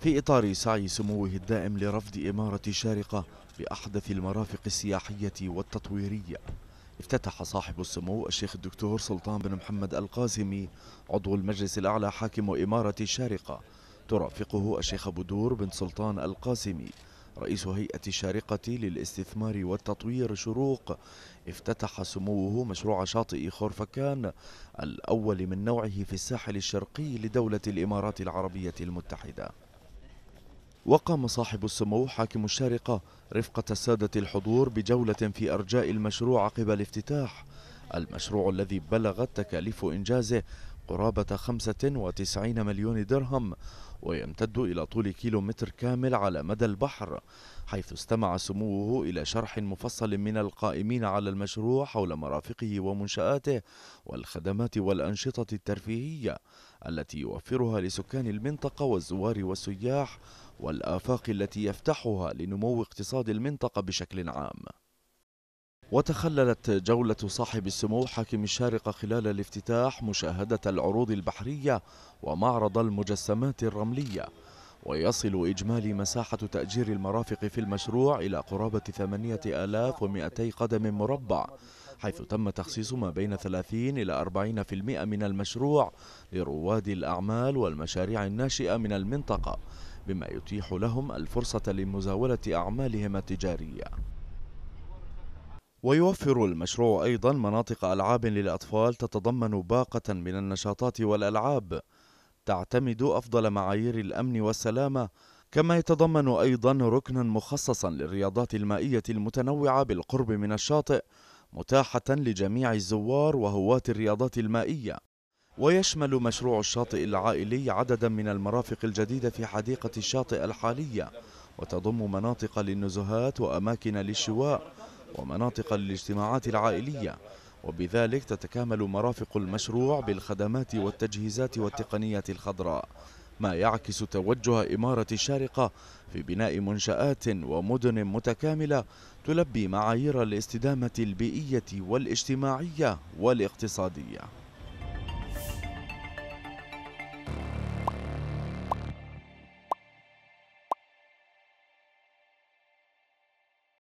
في إطار سعي سموه الدائم لرفض إمارة شارقة بأحدث المرافق السياحية والتطويرية افتتح صاحب السمو الشيخ الدكتور سلطان بن محمد القاسمي عضو المجلس الأعلى حاكم إمارة الشارقة ترافقه الشيخ بدور بن سلطان القاسمي رئيس هيئة الشارقة للاستثمار والتطوير شروق افتتح سموه مشروع شاطئ خورفكان الأول من نوعه في الساحل الشرقي لدولة الإمارات العربية المتحدة وقام صاحب السمو حاكم الشارقة رفقة السادة الحضور بجولة في أرجاء المشروع قبل افتتاح المشروع الذي بلغت تكاليف إنجازه قرابة 95 مليون درهم ويمتد إلى طول كيلومتر كامل على مدى البحر حيث استمع سموه إلى شرح مفصل من القائمين على المشروع حول مرافقه ومنشآته والخدمات والأنشطة الترفيهية التي يوفرها لسكان المنطقة والزوار والسياح والآفاق التي يفتحها لنمو اقتصاد المنطقة بشكل عام وتخللت جولة صاحب السمو حاكم الشارقة خلال الافتتاح مشاهدة العروض البحرية ومعرض المجسمات الرملية ويصل إجمالي مساحة تأجير المرافق في المشروع إلى قرابة 8200 قدم مربع حيث تم تخصيص ما بين 30 إلى 40% من المشروع لرواد الأعمال والمشاريع الناشئة من المنطقة بما يتيح لهم الفرصة لمزاولة أعمالهم التجارية ويوفر المشروع أيضا مناطق ألعاب للأطفال تتضمن باقة من النشاطات والألعاب تعتمد أفضل معايير الأمن والسلامة كما يتضمن أيضا ركنا مخصصا للرياضات المائية المتنوعة بالقرب من الشاطئ متاحة لجميع الزوار وهواة الرياضات المائية ويشمل مشروع الشاطئ العائلي عددا من المرافق الجديدة في حديقة الشاطئ الحالية وتضم مناطق للنزهات وأماكن للشواء ومناطق الاجتماعات العائلية وبذلك تتكامل مرافق المشروع بالخدمات والتجهيزات والتقنية الخضراء ما يعكس توجه إمارة الشارقة في بناء منشآت ومدن متكاملة تلبي معايير الاستدامة البيئية والاجتماعية والاقتصادية